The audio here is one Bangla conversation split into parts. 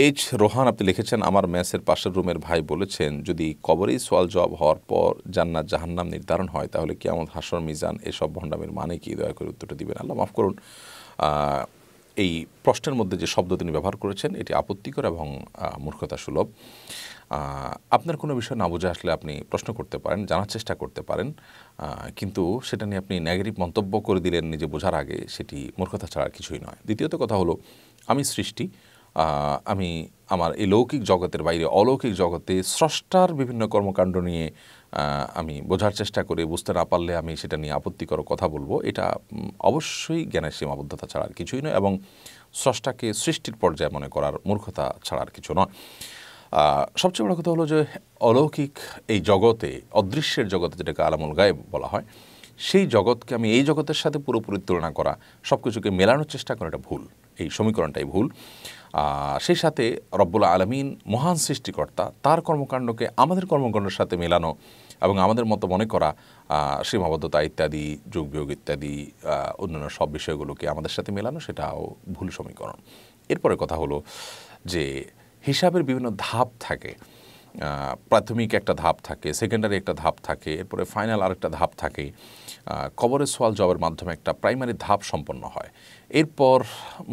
এইচ রোহান আপনি লিখেছেন আমার ম্যাসের পাশের রুমের ভাই বলেছেন যদি কবরেই সোয়াল জবাব হওয়ার পর জান্নাত জাহান্নাম নির্ধারণ হয় তাহলে কি আমার হাসর মিজান এসব ভণ্ডামের মানে কি দয়া করে উত্তরটা দিবেন আল্লাহ মাফ করুন এই প্রশ্নের মধ্যে যে শব্দ তিনি ব্যবহার করেছেন এটি আপত্তিকর এবং মূর্খতা সুলভ আপনার কোনো বিষয় না বোঝা আসলে আপনি প্রশ্ন করতে পারেন জানার চেষ্টা করতে পারেন কিন্তু সেটা নিয়ে আপনি নেগেটিভ মন্তব্য করে দিলেন নিজে বোঝার আগে সেটি মূর্খতা ছাড়া কিছুই নয় দ্বিতীয়ত কথা হলো আমি সৃষ্টি আমি আমার এই লৌকিক জগতের বাইরে অলৌকিক জগতে স্রষ্টার বিভিন্ন কর্মকাণ্ড নিয়ে আমি বোঝার চেষ্টা করে বুঝতে না পারলে আমি সেটা নিয়ে আপত্তিকর কথা বলবো এটা অবশ্যই জ্ঞানের সীমাবদ্ধতা ছাড়া আর কিছুই নয় এবং স্রষ্টাকে সৃষ্টির পর্যায়ে মনে করার মূর্খতা ছাড়ার কিছু নয় সবচেয়ে বড় কথা হলো যে অলৌকিক এই জগতে অদৃশ্যের জগতে যেটাকে আলামুল গায়েব বলা হয় সেই জগৎকে আমি এই জগতের সাথে পুরোপুরি তুলনা করা সব কিছুকে মেলানোর চেষ্টা করা এটা ভুল এই সমীকরণটাই ভুল সেই সাথে রব্বুল আলমিন মহান সৃষ্টিকর্তা তার কর্মকাণ্ডকে আমাদের কর্মকাণ্ডের সাথে মেলানো এবং আমাদের মতো মনে করা সীমাবদ্ধতা ইত্যাদি যোগ বিয়োগ ইত্যাদি অন্যান্য সব বিষয়গুলোকে আমাদের সাথে মেলানো সেটাও ভুল সমীকরণ এরপরে কথা হলো যে হিসাবের বিভিন্ন ধাপ থাকে প্রাথমিক একটা ধাপ থাকে সেকেন্ডারি একটা ধাপ থাকে এরপরে ফাইনাল আরেকটা ধাপ থাকে কবরের সোয়াল জবের মাধ্যমে একটা প্রাইমারি ধাপ সম্পন্ন হয় এরপর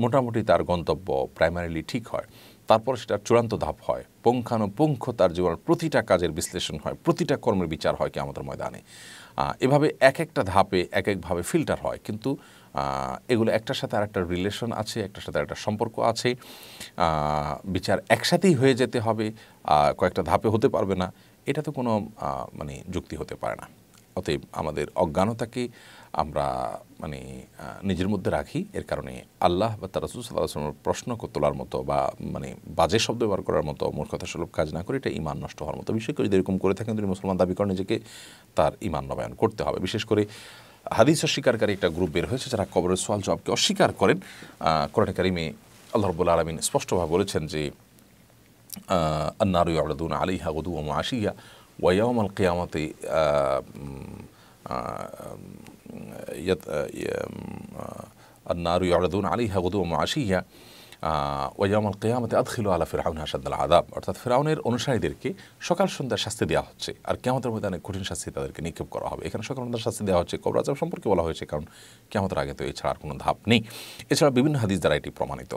মোটামুটি তার গন্তব্য প্রাইমারিলি ঠিক হয় তারপর সেটা চূড়ান্ত ধাপ হয় পুঙ্খানুপুঙ্খ তার জীবনের প্রতিটা কাজের বিশ্লেষণ হয় প্রতিটা কর্মের বিচার হয় কি আমাদের ময়দানে এভাবে এক একটা ধাপে এক একভাবে ফিল্টার হয় কিন্তু এগুলো একটার সাথে আর একটা রিলেশন আছে একটার সাথে একটা সম্পর্ক আছে বিচার একসাথেই হয়ে যেতে হবে কয়েকটা ধাপে হতে পারবে না এটা তো কোনো মানে যুক্তি হতে পারে না অতএব আমাদের অজ্ঞানতাকে আমরা মানে নিজের মধ্যে রাখি এর কারণে আল্লাহ বা তার রসুল সাল্লাহ প্রশ্ন তোলার মতো বা মানে বাজে শব্দ ব্যবহার করার মতো কথা সুলভ কাজ না করে এটা ইমান নষ্ট হওয়ার মতো বিশেষ করে যদি এরকম করে থাকেন তিনি মুসলমান দাবি করেন নিজেকে তার ইমান নবায়ন করতে হবে বিশেষ করে হাদিস অস্বীকারী একটা গ্রুপ বের হয়েছে যারা কবরের সোয়াল জবাবকে অস্বীকার করেন কোরআন কারিমে আল্লাহ রবুল আলমিন স্পষ্টভাবে বলেছেন যে আন্নারু আলী হাগুদু গদু আশিয়া ওয়াইয়াম আল কেয়ামতে النار আলী হাগুদু غدوا আশিয়া ওয়াম কেয়ামতে আদখিল আলা ফিরাউন আল আদাব অর্থাৎ ফেরাউনের অনুসারীদেরকে সকাল সন্ধ্যা শাস্তি দেওয়া হচ্ছে আর কেমতের মধ্যে অনেক কঠিন শাস্তি তাদেরকে নিক্ষেপ করা হবে এখানে সকাল সন্ধ্যা শাস্তি দেওয়া হচ্ছে কবরাজাব সম্পর্কে বলা হয়েছে কারণ কেমতের আগে তো এছাড়া আর কোনো ধাপ নেই এছাড়া বিভিন্ন হাদিস দ্বারা এটি প্রমাণিত